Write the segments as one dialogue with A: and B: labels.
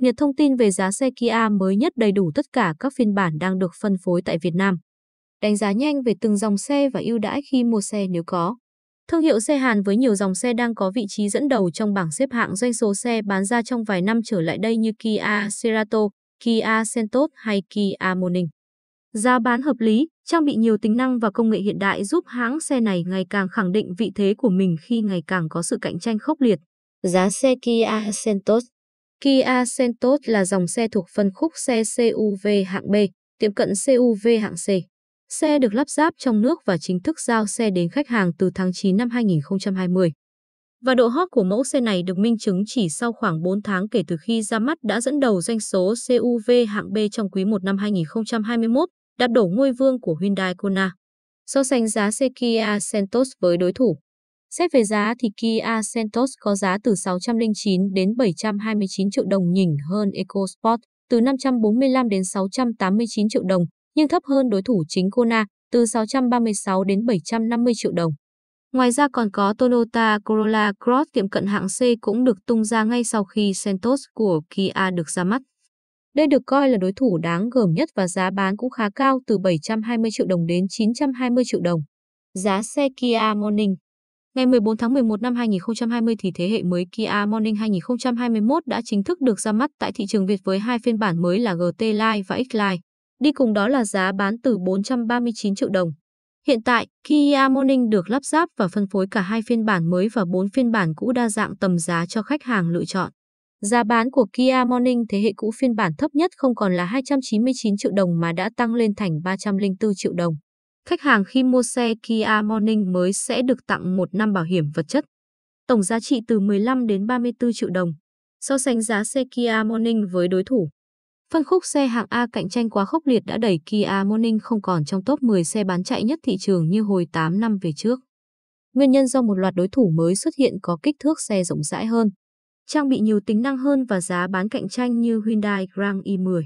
A: cập nhật thông tin về giá xe Kia mới nhất đầy đủ tất cả các phiên bản đang được phân phối tại Việt Nam. Đánh giá nhanh về từng dòng xe và ưu đãi khi mua xe nếu có. Thương hiệu xe Hàn với nhiều dòng xe đang có vị trí dẫn đầu trong bảng xếp hạng doanh số xe bán ra trong vài năm trở lại đây như Kia Cerato, Kia Sentos hay Kia Morning. Giá bán hợp lý, trang bị nhiều tính năng và công nghệ hiện đại giúp hãng xe này ngày càng khẳng định vị thế của mình khi ngày càng có sự cạnh tranh khốc liệt. Giá xe Kia Sentos Kia Sentos là dòng xe thuộc phân khúc xe CUV hạng B, tiệm cận CUV hạng C. Xe được lắp ráp trong nước và chính thức giao xe đến khách hàng từ tháng 9 năm 2020. Và độ hot của mẫu xe này được minh chứng chỉ sau khoảng 4 tháng kể từ khi ra mắt đã dẫn đầu doanh số CUV hạng B trong quý 1 năm 2021, đạp đổ ngôi vương của Hyundai Kona. So sánh giá xe Kia Sentos với đối thủ, Xét về giá thì Kia Sentos có giá từ 609 đến 729 triệu đồng nhỉnh hơn EcoSport từ 545 đến 689 triệu đồng, nhưng thấp hơn đối thủ chính Kona từ 636 đến 750 triệu đồng. Ngoài ra còn có Toyota Corolla Cross tiệm cận hạng C cũng được tung ra ngay sau khi Sentos của Kia được ra mắt. Đây được coi là đối thủ đáng gờm nhất và giá bán cũng khá cao từ 720 triệu đồng đến 920 triệu đồng. Giá xe Kia Morning Ngày 14 tháng 11 năm 2020 thì thế hệ mới Kia Morning 2021 đã chính thức được ra mắt tại thị trường Việt với hai phiên bản mới là GT Line và X Line. Đi cùng đó là giá bán từ 439 triệu đồng. Hiện tại, Kia Morning được lắp ráp và phân phối cả hai phiên bản mới và bốn phiên bản cũ đa dạng tầm giá cho khách hàng lựa chọn. Giá bán của Kia Morning thế hệ cũ phiên bản thấp nhất không còn là 299 triệu đồng mà đã tăng lên thành 304 triệu đồng khách hàng khi mua xe Kia Morning mới sẽ được tặng một năm bảo hiểm vật chất. Tổng giá trị từ 15 đến 34 triệu đồng. So sánh giá xe Kia Morning với đối thủ. Phân khúc xe hạng A cạnh tranh quá khốc liệt đã đẩy Kia Morning không còn trong top 10 xe bán chạy nhất thị trường như hồi 8 năm về trước. Nguyên nhân do một loạt đối thủ mới xuất hiện có kích thước xe rộng rãi hơn, trang bị nhiều tính năng hơn và giá bán cạnh tranh như Hyundai Grand i10,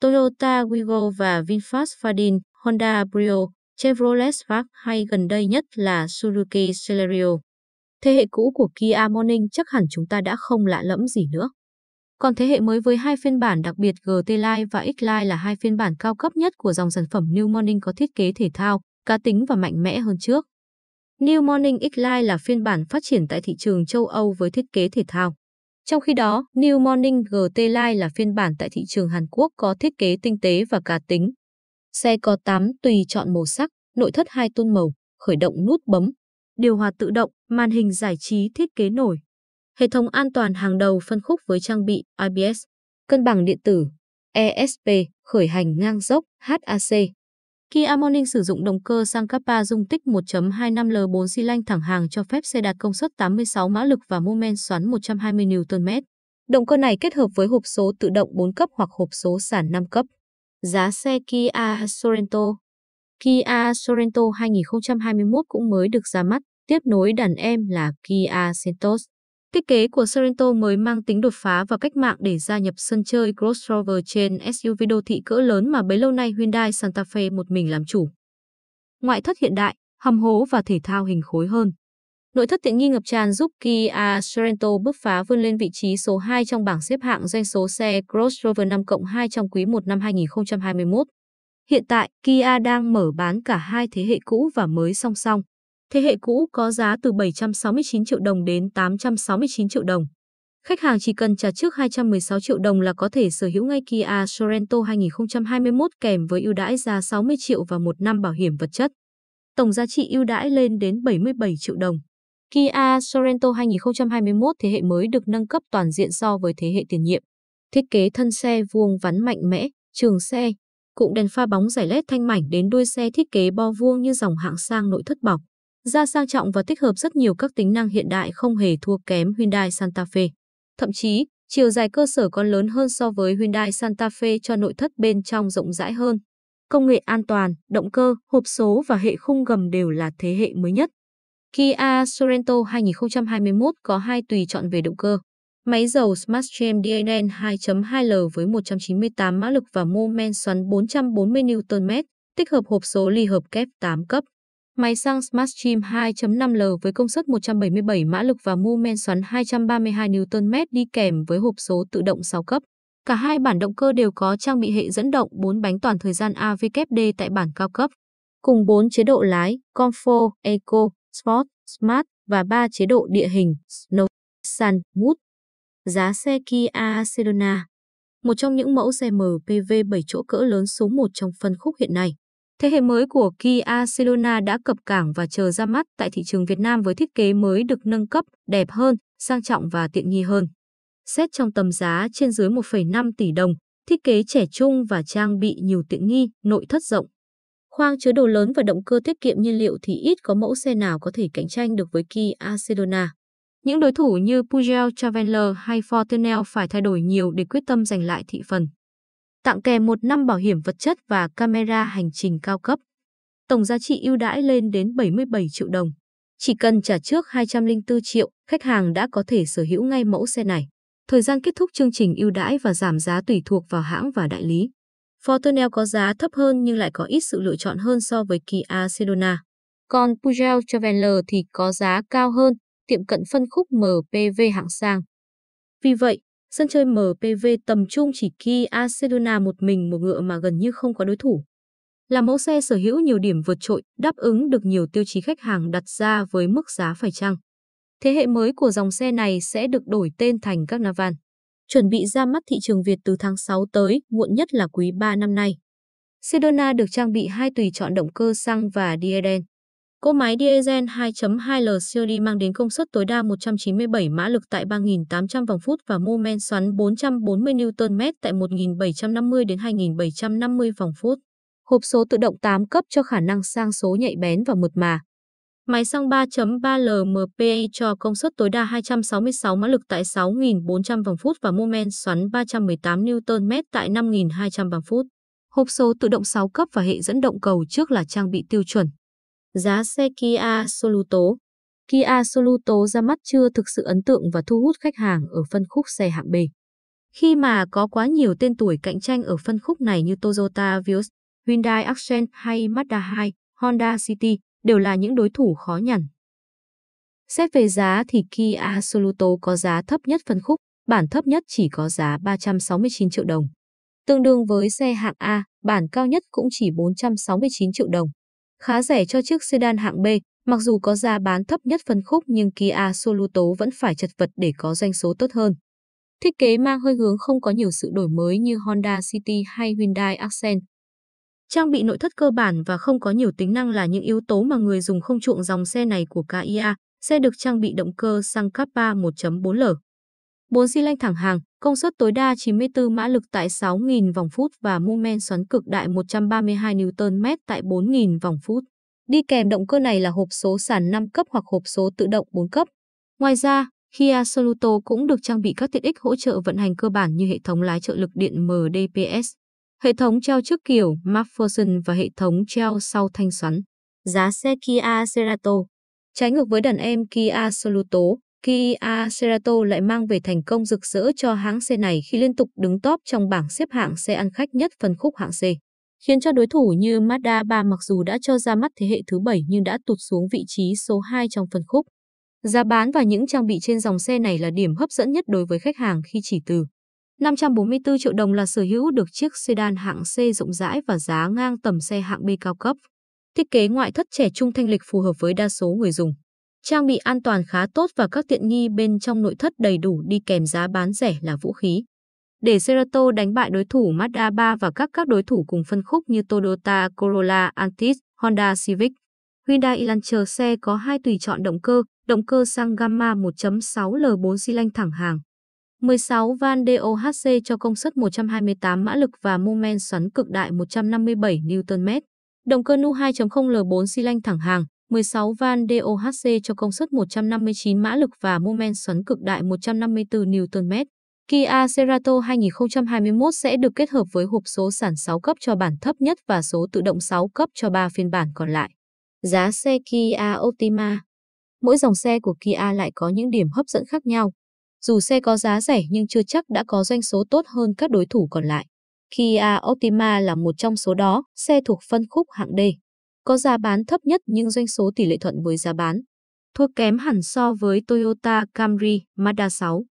A: Toyota Wigo và VinFast Fadin, Honda Brio, Chevrolet Spark hay gần đây nhất là Suzuki Celerio. Thế hệ cũ của Kia Morning chắc hẳn chúng ta đã không lạ lẫm gì nữa. Còn thế hệ mới với hai phiên bản đặc biệt GT Line và X-Line là hai phiên bản cao cấp nhất của dòng sản phẩm New Morning có thiết kế thể thao, cá tính và mạnh mẽ hơn trước. New Morning X-Line là phiên bản phát triển tại thị trường châu Âu với thiết kế thể thao. Trong khi đó, New Morning GT Line là phiên bản tại thị trường Hàn Quốc có thiết kế tinh tế và cá tính, Xe có 8 tùy chọn màu sắc, nội thất hai tôn màu, khởi động nút bấm, điều hòa tự động, màn hình giải trí thiết kế nổi. Hệ thống an toàn hàng đầu phân khúc với trang bị IBS, cân bằng điện tử, ESP, khởi hành ngang dốc, HAC. Kia Morning sử dụng động cơ xăng Kappa dung tích 1.25L 4 xi lanh thẳng hàng cho phép xe đạt công suất 86 mã lực và mô men xoắn 120 Nm. Động cơ này kết hợp với hộp số tự động 4 cấp hoặc hộp số sàn 5 cấp giá xe Kia Sorento. Kia Sorento 2021 cũng mới được ra mắt, tiếp nối đàn em là Kia Sentos. Thiết kế của Sorento mới mang tính đột phá và cách mạng để gia nhập sân chơi crossover trên SUV đô thị cỡ lớn mà bấy lâu nay Hyundai Santa Fe một mình làm chủ. Ngoại thất hiện đại, hầm hố và thể thao hình khối hơn. Nội thất tiện nghi ngập tràn giúp Kia Sorento bứt phá vươn lên vị trí số 2 trong bảng xếp hạng doanh số xe Cross crossover 5 cộng 2 trong quý 1 năm 2021. Hiện tại, Kia đang mở bán cả hai thế hệ cũ và mới song song. Thế hệ cũ có giá từ 769 triệu đồng đến 869 triệu đồng. Khách hàng chỉ cần trả trước 216 triệu đồng là có thể sở hữu ngay Kia Sorento 2021 kèm với ưu đãi giá 60 triệu và một năm bảo hiểm vật chất. Tổng giá trị ưu đãi lên đến 77 triệu đồng. Kia Sorento 2021 thế hệ mới được nâng cấp toàn diện so với thế hệ tiền nhiệm. Thiết kế thân xe vuông vắn mạnh mẽ, trường xe, cụm đèn pha bóng giải led thanh mảnh đến đuôi xe thiết kế bo vuông như dòng hạng sang nội thất bọc. Da sang trọng và tích hợp rất nhiều các tính năng hiện đại không hề thua kém Hyundai Santa Fe. Thậm chí, chiều dài cơ sở còn lớn hơn so với Hyundai Santa Fe cho nội thất bên trong rộng rãi hơn. Công nghệ an toàn, động cơ, hộp số và hệ khung gầm đều là thế hệ mới nhất. Kia Sorento 2021 có hai tùy chọn về động cơ. Máy dầu Smartstream Stream DNN 2.2L với 198 mã lực và mô men xoắn 440 Nm, tích hợp hộp số ly hợp kép 8 cấp. Máy xăng Smartstream 2.5L với công suất 177 mã lực và mô men xoắn 232 Nm đi kèm với hộp số tự động 6 cấp. Cả hai bản động cơ đều có trang bị hệ dẫn động 4 bánh toàn thời gian AVKD tại bản cao cấp, cùng 4 chế độ lái, Comfort, Eco, Sport, Smart và 3 chế độ địa hình Snow, Sun, Wood. Giá xe Kia Sedona một trong những mẫu xe MPV 7 chỗ cỡ lớn số 1 trong phân khúc hiện nay. Thế hệ mới của Kia Sedona đã cập cảng và chờ ra mắt tại thị trường Việt Nam với thiết kế mới được nâng cấp, đẹp hơn, sang trọng và tiện nghi hơn. Xét trong tầm giá trên dưới 1,5 tỷ đồng, thiết kế trẻ trung và trang bị nhiều tiện nghi, nội thất rộng. Khoang chứa đồ lớn và động cơ tiết kiệm nhiên liệu thì ít có mẫu xe nào có thể cạnh tranh được với Kia Sedona. Những đối thủ như Peugeot Traveler hay Fortuner phải thay đổi nhiều để quyết tâm giành lại thị phần. Tặng kèm một năm bảo hiểm vật chất và camera hành trình cao cấp. Tổng giá trị ưu đãi lên đến 77 triệu đồng. Chỉ cần trả trước 204 triệu, khách hàng đã có thể sở hữu ngay mẫu xe này. Thời gian kết thúc chương trình ưu đãi và giảm giá tùy thuộc vào hãng và đại lý. Fortuner có giá thấp hơn nhưng lại có ít sự lựa chọn hơn so với Kia Sedona. Còn Peugeot Traveler thì có giá cao hơn, tiệm cận phân khúc MPV hạng sang. Vì vậy, sân chơi MPV tầm trung chỉ Kia Sedona một mình một ngựa mà gần như không có đối thủ. Là mẫu xe sở hữu nhiều điểm vượt trội, đáp ứng được nhiều tiêu chí khách hàng đặt ra với mức giá phải chăng. Thế hệ mới của dòng xe này sẽ được đổi tên thành các Navan chuẩn bị ra mắt thị trường Việt từ tháng 6 tới, muộn nhất là quý 3 năm nay. Sedona được trang bị hai tùy chọn động cơ xăng và diesel. Cỗ máy diesel 2.2L COD mang đến công suất tối đa 197 mã lực tại 3.800 vòng phút và mô men xoắn 440 Nm tại 1.750 đến 2.750 vòng phút. Hộp số tự động 8 cấp cho khả năng sang số nhạy bén và mượt mà. Máy xăng 3.3 LMPI cho công suất tối đa 266 mã lực tại 6.400 vòng phút và mô men xoắn 318 Nm tại 5.200 vòng phút. Hộp số tự động 6 cấp và hệ dẫn động cầu trước là trang bị tiêu chuẩn. Giá xe Kia Soluto Kia Soluto ra mắt chưa thực sự ấn tượng và thu hút khách hàng ở phân khúc xe hạng B. Khi mà có quá nhiều tên tuổi cạnh tranh ở phân khúc này như Toyota Vios, Hyundai Accent hay Mazda 2, Honda City, đều là những đối thủ khó nhằn. Xét về giá thì Kia Soluto có giá thấp nhất phân khúc, bản thấp nhất chỉ có giá 369 triệu đồng. Tương đương với xe hạng A, bản cao nhất cũng chỉ 469 triệu đồng. Khá rẻ cho chiếc sedan hạng B, mặc dù có giá bán thấp nhất phân khúc nhưng Kia Soluto vẫn phải chật vật để có doanh số tốt hơn. Thiết kế mang hơi hướng không có nhiều sự đổi mới như Honda City hay Hyundai Accent, Trang bị nội thất cơ bản và không có nhiều tính năng là những yếu tố mà người dùng không chuộng dòng xe này của KIA. Xe được trang bị động cơ xăng Kappa 1.4L. 4 xi lanh thẳng hàng, công suất tối đa 94 mã lực tại 6.000 vòng phút và mô men xoắn cực đại 132 Nm tại 4.000 vòng phút. Đi kèm động cơ này là hộp số sàn 5 cấp hoặc hộp số tự động 4 cấp. Ngoài ra, Kia Soluto cũng được trang bị các tiện ích hỗ trợ vận hành cơ bản như hệ thống lái trợ lực điện MDPS, hệ thống treo trước kiểu MacPherson và hệ thống treo sau thanh xoắn. Giá xe Kia Cerato Trái ngược với đàn em Kia Soluto, Kia Cerato lại mang về thành công rực rỡ cho hãng xe này khi liên tục đứng top trong bảng xếp hạng xe ăn khách nhất phân khúc hạng C, khiến cho đối thủ như Mazda 3 mặc dù đã cho ra mắt thế hệ thứ 7 nhưng đã tụt xuống vị trí số 2 trong phân khúc. Giá bán và những trang bị trên dòng xe này là điểm hấp dẫn nhất đối với khách hàng khi chỉ từ 544 triệu đồng là sở hữu được chiếc sedan hạng C rộng rãi và giá ngang tầm xe hạng B cao cấp. Thiết kế ngoại thất trẻ trung thanh lịch phù hợp với đa số người dùng. Trang bị an toàn khá tốt và các tiện nghi bên trong nội thất đầy đủ đi kèm giá bán rẻ là vũ khí. Để Cerato đánh bại đối thủ Mazda 3 và các các đối thủ cùng phân khúc như Toyota Corolla Altis, Honda Civic, Hyundai Elantra xe có hai tùy chọn động cơ, động cơ xăng Gamma 1.6 L4 xi lanh thẳng hàng. 16 van DOHC cho công suất 128 mã lực và mô men xoắn cực đại 157 Nm. Động cơ Nu 2.0 L4 xi lanh thẳng hàng, 16 van DOHC cho công suất 159 mã lực và mô men xoắn cực đại 154 Nm. Kia Cerato 2021 sẽ được kết hợp với hộp số sản 6 cấp cho bản thấp nhất và số tự động 6 cấp cho 3 phiên bản còn lại. Giá xe Kia Optima Mỗi dòng xe của Kia lại có những điểm hấp dẫn khác nhau. Dù xe có giá rẻ nhưng chưa chắc đã có doanh số tốt hơn các đối thủ còn lại. Kia Optima là một trong số đó, xe thuộc phân khúc hạng D. Có giá bán thấp nhất nhưng doanh số tỷ lệ thuận với giá bán. Thua kém hẳn so với Toyota Camry, Mazda 6.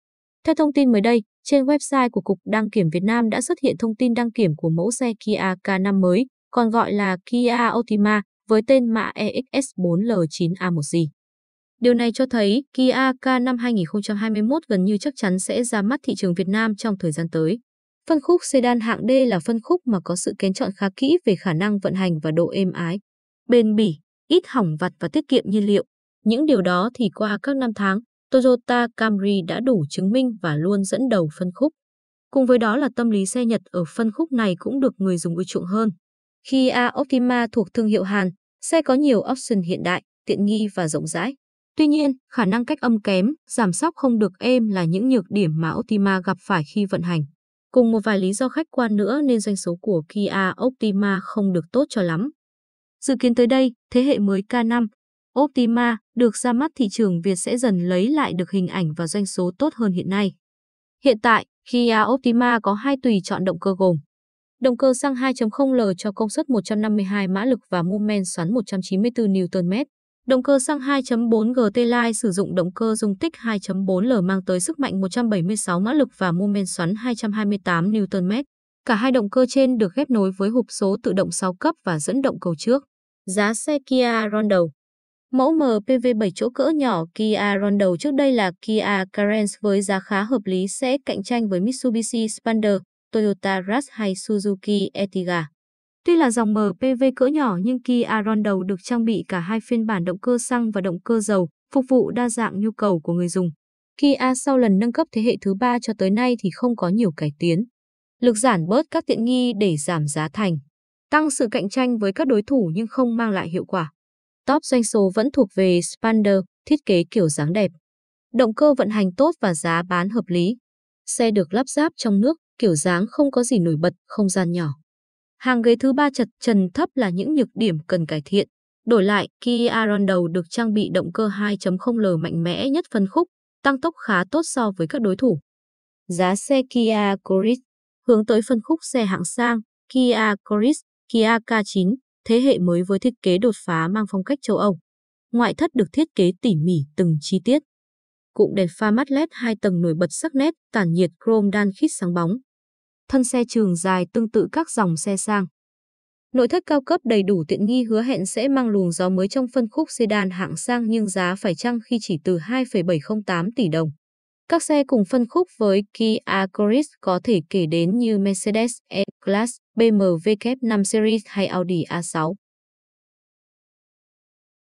A: Theo thông tin mới đây, trên website của Cục Đăng kiểm Việt Nam đã xuất hiện thông tin đăng kiểm của mẫu xe Kia K5 mới, còn gọi là Kia Optima với tên mã EXS4L9A1G. Điều này cho thấy Kia K năm 2021 gần như chắc chắn sẽ ra mắt thị trường Việt Nam trong thời gian tới. Phân khúc sedan hạng D là phân khúc mà có sự kén chọn khá kỹ về khả năng vận hành và độ êm ái, bền bỉ, ít hỏng vặt và tiết kiệm nhiên liệu. Những điều đó thì qua các năm tháng, Toyota Camry đã đủ chứng minh và luôn dẫn đầu phân khúc. Cùng với đó là tâm lý xe Nhật ở phân khúc này cũng được người dùng ưa chuộng hơn. Kia Optima thuộc thương hiệu Hàn, xe có nhiều option hiện đại, tiện nghi và rộng rãi. Tuy nhiên, khả năng cách âm kém, giảm sóc không được êm là những nhược điểm mà Optima gặp phải khi vận hành. Cùng một vài lý do khách quan nữa nên doanh số của Kia Optima không được tốt cho lắm. Dự kiến tới đây, thế hệ mới K5, Optima được ra mắt thị trường Việt sẽ dần lấy lại được hình ảnh và doanh số tốt hơn hiện nay. Hiện tại, Kia Optima có hai tùy chọn động cơ gồm Động cơ xăng 2.0L cho công suất 152 mã lực và mô men xoắn 194 Nm, Động cơ xăng 2.4 GT Line sử dụng động cơ dung tích 2.4L mang tới sức mạnh 176 mã lực và mô men xoắn 228 Nm. Cả hai động cơ trên được ghép nối với hộp số tự động 6 cấp và dẫn động cầu trước. Giá xe Kia Rondo Mẫu MPV 7 chỗ cỡ nhỏ Kia Rondo trước đây là Kia Carens với giá khá hợp lý sẽ cạnh tranh với Mitsubishi Spander, Toyota Rush hay Suzuki Ertiga. Tuy là dòng MPV cỡ nhỏ nhưng Kia Rondo được trang bị cả hai phiên bản động cơ xăng và động cơ dầu, phục vụ đa dạng nhu cầu của người dùng. Kia sau lần nâng cấp thế hệ thứ ba cho tới nay thì không có nhiều cải tiến. Lực giản bớt các tiện nghi để giảm giá thành, tăng sự cạnh tranh với các đối thủ nhưng không mang lại hiệu quả. Top doanh số vẫn thuộc về Spander, thiết kế kiểu dáng đẹp. Động cơ vận hành tốt và giá bán hợp lý. Xe được lắp ráp trong nước, kiểu dáng không có gì nổi bật, không gian nhỏ. Hàng ghế thứ ba chật trần thấp là những nhược điểm cần cải thiện. Đổi lại, Kia e Rondo được trang bị động cơ 2.0L mạnh mẽ nhất phân khúc, tăng tốc khá tốt so với các đối thủ. Giá xe Kia Coris hướng tới phân khúc xe hạng sang, Kia Coris, Kia K9, thế hệ mới với thiết kế đột phá mang phong cách châu Âu. Ngoại thất được thiết kế tỉ mỉ từng chi tiết. Cụm đèn pha mắt LED hai tầng nổi bật sắc nét, tản nhiệt chrome đan khít sáng bóng, thân xe trường dài tương tự các dòng xe sang. Nội thất cao cấp đầy đủ tiện nghi hứa hẹn sẽ mang luồng gió mới trong phân khúc sedan hạng sang nhưng giá phải chăng khi chỉ từ 2,708 tỷ đồng. Các xe cùng phân khúc với Kia Coris có thể kể đến như Mercedes E-Class, BMW K5 Series hay Audi A6.